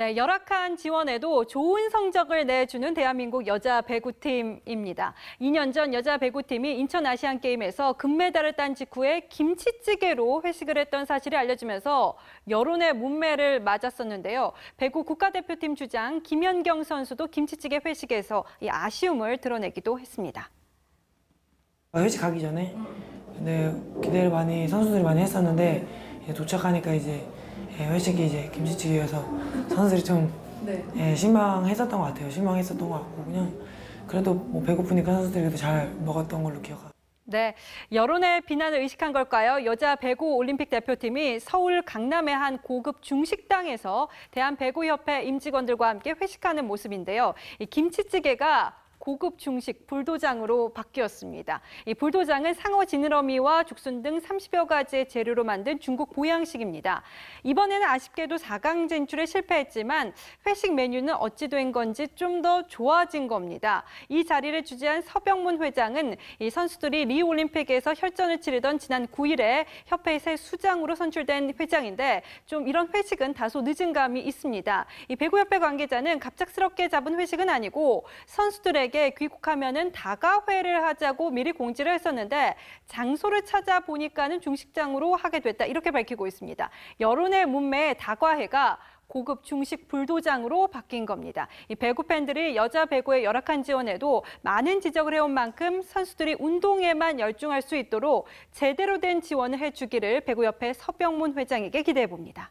네, 열악한 지원에도 좋은 성적을 내주는 대한민국 여자 배구팀입니다. 2년 전 여자 배구팀이 인천 아시안 게임에서 금메달을 딴 직후에 김치찌개로 회식을 했던 사실이 알려지면서 여론의 문매를 맞았었는데요. 배구 국가대표팀 주장 김연경 선수도 김치찌개 회식에서 이 아쉬움을 드러내기도 했습니다. 아, 회식 가기 전에 네, 기대를 많이 선수들이 많이 했었는데 도착하니까 이제 예, 솔직히 이제 김치찌개여서 선수들이 좀 네. 예, 실망했었던 것 같아요. 실망했었던 것 같고 그냥 그래도 뭐 배고프니까 선수들이 도잘 먹었던 걸로 기억합 네, 여론의 비난을 의식한 걸까요? 여자 배구 올림픽 대표팀이 서울 강남의 한 고급 중식당에서 대한배구협회 임직원들과 함께 회식하는 모습인데요. 이 김치찌개가 고급 중식 불도장으로 바뀌었습니다. 이 불도장은 상어 지느러미와 죽순 등 30여 가지의 재료로 만든 중국 보양식입니다. 이번에는 아쉽게도 4강 진출에 실패했지만 회식 메뉴는 어찌 된 건지 좀 더 좋아진 겁니다. 이 자리를 주재한 서병문 회장은 이 선수들이 리우 올림픽에서 혈전을 치르던 지난 9일에 협회 새 수장으로 선출된 회장인데 좀 이런 회식은 다소 늦은 감이 있습니다. 이 배구협회 관계자는 갑작스럽게 잡은 회식은 아니고 선수들의 시민들에게 귀국하면은 다가회를 하자고 미리 공지를 했었는데 장소를 찾아보니까는 중식장으로 하게 됐다 이렇게 밝히고 있습니다. 여론의 문매에 다과회가 고급 중식 불도장으로 바뀐 겁니다. 이 배구 팬들이 여자 배구의 열악한 지원에도 많은 지적을 해온 만큼 선수들이 운동에만 열중할 수 있도록 제대로 된 지원을 해주기를 배구협회 서병문 회장에게 기대해 봅니다.